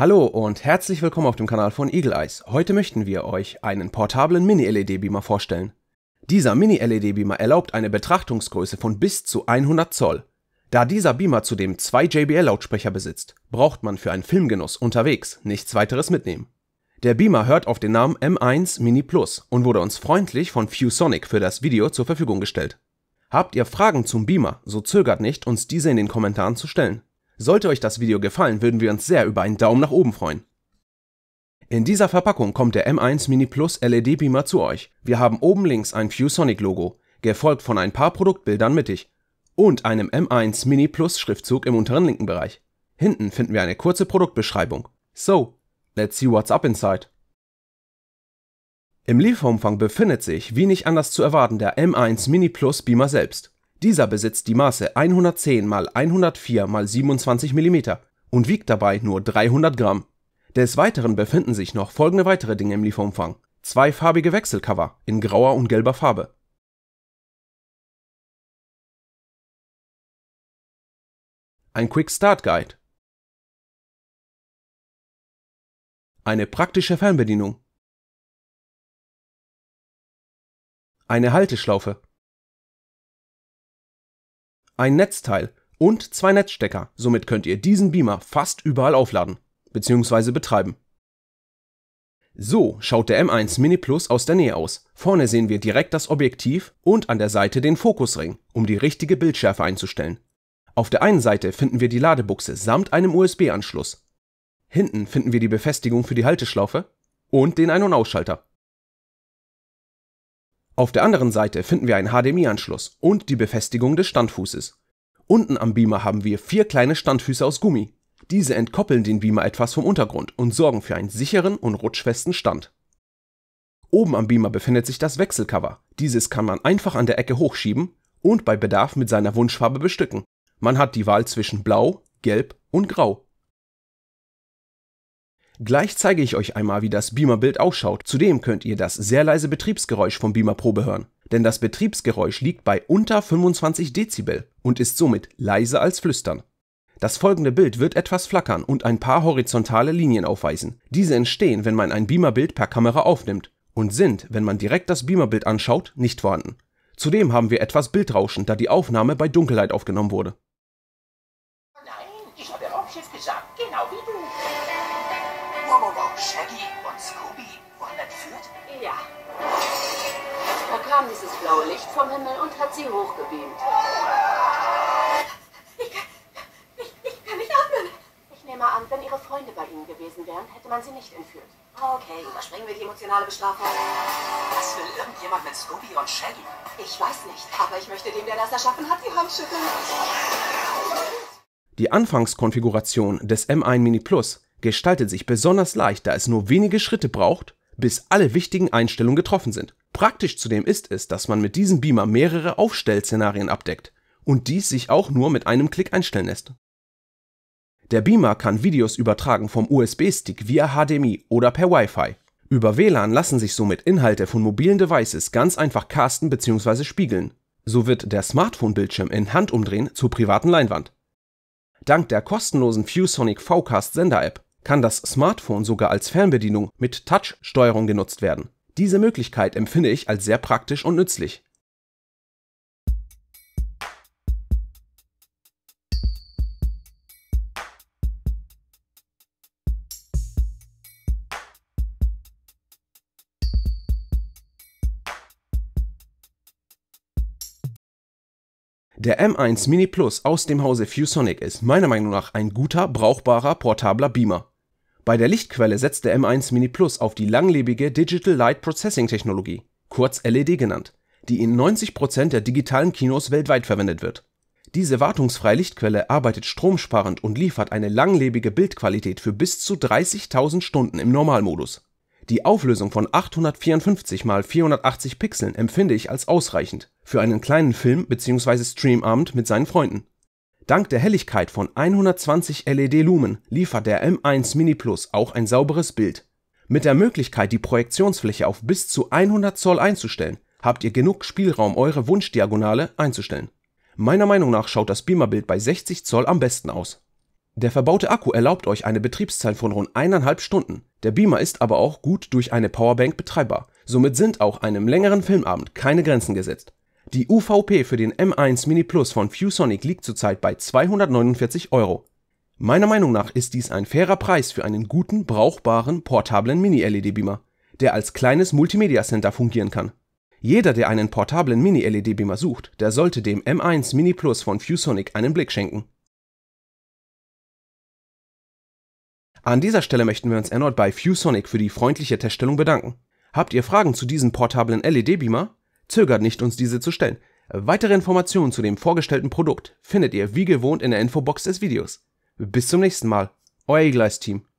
Hallo und herzlich willkommen auf dem Kanal von Eagle Eyes. Heute möchten wir euch einen portablen Mini-LED-Beamer vorstellen. Dieser Mini-LED-Beamer erlaubt eine Betrachtungsgröße von bis zu 100 Zoll. Da dieser Beamer zudem zwei JBL-Lautsprecher besitzt, braucht man für einen Filmgenuss unterwegs nichts weiteres mitnehmen. Der Beamer hört auf den Namen M1 Mini Plus und wurde uns freundlich von ViewSonic für das Video zur Verfügung gestellt. Habt ihr Fragen zum Beamer, so zögert nicht, uns diese in den Kommentaren zu stellen. Sollte euch das Video gefallen, würden wir uns sehr über einen Daumen nach oben freuen. In dieser Verpackung kommt der M1 Mini Plus LED Beamer zu euch. Wir haben oben links ein ViewSonic Logo, gefolgt von ein paar Produktbildern mittig und einem M1 Mini Plus Schriftzug im unteren linken Bereich. Hinten finden wir eine kurze Produktbeschreibung. So, let's see what's up inside. Im Lieferumfang befindet sich, wie nicht anders zu erwarten, der M1 Mini Plus Beamer selbst. Dieser besitzt die Maße 110 x 104 x 27 mm und wiegt dabei nur 300 Gramm. Des Weiteren befinden sich noch folgende weitere Dinge im Lieferumfang: zweifarbige Wechselcover in grauer und gelber Farbe ein Quick Start Guide, eine praktische Fernbedienung, eine Halteschlaufe ein Netzteil und zwei Netzstecker, somit könnt ihr diesen Beamer fast überall aufladen bzw. betreiben. So schaut der M1 Mini Plus aus der Nähe aus. Vorne sehen wir direkt das Objektiv und an der Seite den Fokusring, um die richtige Bildschärfe einzustellen. Auf der einen Seite finden wir die Ladebuchse samt einem USB-Anschluss. Hinten finden wir die Befestigung für die Halteschlaufe und den Ein- und Ausschalter. Auf der anderen Seite finden wir einen HDMI-Anschluss und die Befestigung des Standfußes. Unten am Beamer haben wir vier kleine Standfüße aus Gummi. Diese entkoppeln den Beamer etwas vom Untergrund und sorgen für einen sicheren und rutschfesten Stand. Oben am Beamer befindet sich das Wechselcover. Dieses kann man einfach an der Ecke hochschieben und bei Bedarf mit seiner Wunschfarbe bestücken. Man hat die Wahl zwischen Blau, Gelb und Grau. Gleich zeige ich euch einmal, wie das Beamer-Bild ausschaut. Zudem könnt ihr das sehr leise Betriebsgeräusch vom Beamer Probe hören. Denn das Betriebsgeräusch liegt bei unter 25 Dezibel und ist somit leiser als Flüstern. Das folgende Bild wird etwas flackern und ein paar horizontale Linien aufweisen. Diese entstehen, wenn man ein Beamerbild per Kamera aufnimmt und sind, wenn man direkt das Beamerbild anschaut, nicht vorhanden. Zudem haben wir etwas Bildrauschen, da die Aufnahme bei Dunkelheit aufgenommen wurde. Nein, ich habe Raumschiff gesagt, genau wie du. Wow, wow, wow, Shaggy und Scooby, wurden entführt? Ja. Da kam dieses blaue Licht vom Himmel und hat sie hochgebeamt. Ich kann, ich, ich kann nicht atmen. Ich nehme an, wenn ihre Freunde bei ihnen gewesen wären, hätte man sie nicht entführt. Okay, überspringen wir die emotionale Bestrafung. Was will irgendjemand mit Scooby und Shaggy? Ich weiß nicht, aber ich möchte dem, der das erschaffen hat, die Hand schütteln. Die Anfangskonfiguration des M1 Mini Plus gestaltet sich besonders leicht, da es nur wenige Schritte braucht, bis alle wichtigen Einstellungen getroffen sind. Praktisch zudem ist es, dass man mit diesem Beamer mehrere Aufstellszenarien abdeckt und dies sich auch nur mit einem Klick einstellen lässt. Der Beamer kann Videos übertragen vom USB-Stick via HDMI oder per Wi-Fi. Über WLAN lassen sich somit Inhalte von mobilen Devices ganz einfach casten bzw. spiegeln. So wird der Smartphone-Bildschirm in Handumdrehen zur privaten Leinwand. Dank der kostenlosen ViewSonic VCast Sender-App kann das Smartphone sogar als Fernbedienung mit Touch-Steuerung genutzt werden. Diese Möglichkeit empfinde ich als sehr praktisch und nützlich Der M1 Mini Plus aus dem Hause ViewSonic ist meiner Meinung nach ein guter, brauchbarer, portabler Beamer. Bei der Lichtquelle setzt der M1 Mini Plus auf die langlebige Digital Light Processing Technologie, kurz LED genannt, die in 90% der digitalen Kinos weltweit verwendet wird. Diese wartungsfreie Lichtquelle arbeitet stromsparend und liefert eine langlebige Bildqualität für bis zu 30.000 Stunden im Normalmodus die Auflösung von 854 x 480 Pixeln empfinde ich als ausreichend für einen kleinen Film bzw. Streamabend mit seinen Freunden. Dank der Helligkeit von 120 LED-Lumen liefert der M1 Mini Plus auch ein sauberes Bild. Mit der Möglichkeit, die Projektionsfläche auf bis zu 100 Zoll einzustellen, habt ihr genug Spielraum, eure Wunschdiagonale einzustellen. Meiner Meinung nach schaut das Beamerbild bei 60 Zoll am besten aus der verbaute Akku erlaubt euch eine Betriebszeit von rund eineinhalb Stunden. Der Beamer ist aber auch gut durch eine Powerbank betreibbar. Somit sind auch einem längeren Filmabend keine Grenzen gesetzt. Die UVP für den M1 Mini Plus von ViewSonic liegt zurzeit bei 249 Euro. Meiner Meinung nach ist dies ein fairer Preis für einen guten, brauchbaren, portablen Mini-LED-Beamer, der als kleines Multimedia-Center fungieren kann. Jeder, der einen portablen Mini-LED-Beamer sucht, der sollte dem M1 Mini Plus von ViewSonic einen Blick schenken. An dieser Stelle möchten wir uns erneut bei ViewSonic für die freundliche Teststellung bedanken. Habt ihr Fragen zu diesem portablen LED-Beamer? Zögert nicht, uns diese zu stellen. Weitere Informationen zu dem vorgestellten Produkt findet ihr wie gewohnt in der Infobox des Videos. Bis zum nächsten Mal, euer E-Gleis-Team.